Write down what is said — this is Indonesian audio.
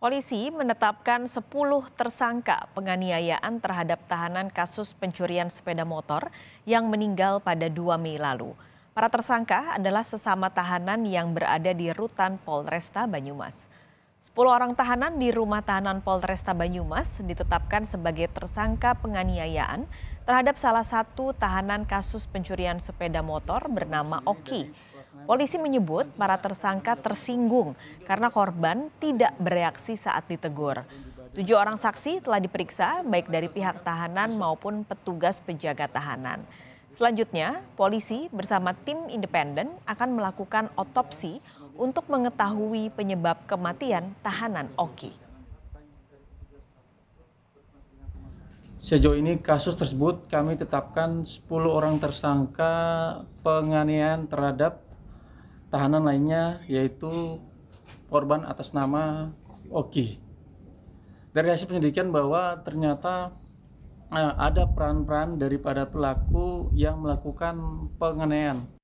Polisi menetapkan 10 tersangka penganiayaan terhadap tahanan kasus pencurian sepeda motor yang meninggal pada 2 Mei lalu. Para tersangka adalah sesama tahanan yang berada di rutan Polresta Banyumas. 10 orang tahanan di rumah tahanan Polresta Banyumas ditetapkan sebagai tersangka penganiayaan terhadap salah satu tahanan kasus pencurian sepeda motor bernama Oki Polisi menyebut para tersangka tersinggung karena korban tidak bereaksi saat ditegur. Tujuh orang saksi telah diperiksa baik dari pihak tahanan maupun petugas penjaga tahanan. Selanjutnya, polisi bersama tim independen akan melakukan otopsi untuk mengetahui penyebab kematian tahanan Oki. Sejauh ini kasus tersebut kami tetapkan 10 orang tersangka penganiayaan terhadap tahanan lainnya yaitu korban atas nama Oki. Dari hasil penyelidikan bahwa ternyata eh, ada peran-peran daripada pelaku yang melakukan penganiayaan